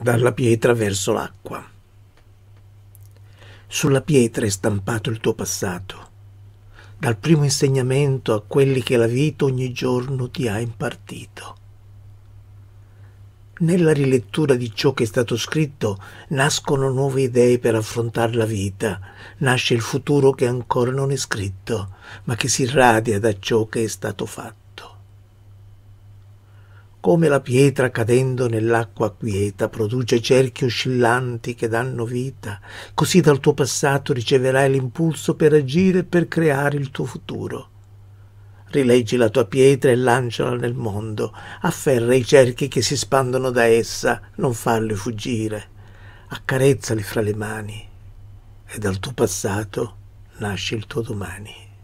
dalla pietra verso l'acqua. Sulla pietra è stampato il tuo passato, dal primo insegnamento a quelli che la vita ogni giorno ti ha impartito. Nella rilettura di ciò che è stato scritto nascono nuove idee per affrontare la vita, nasce il futuro che ancora non è scritto, ma che si irradia da ciò che è stato fatto come la pietra cadendo nell'acqua quieta produce cerchi oscillanti che danno vita, così dal tuo passato riceverai l'impulso per agire e per creare il tuo futuro. Rileggi la tua pietra e lanciala nel mondo, afferra i cerchi che si spandono da essa, non farli fuggire, accarezzali fra le mani e dal tuo passato nasce il tuo domani.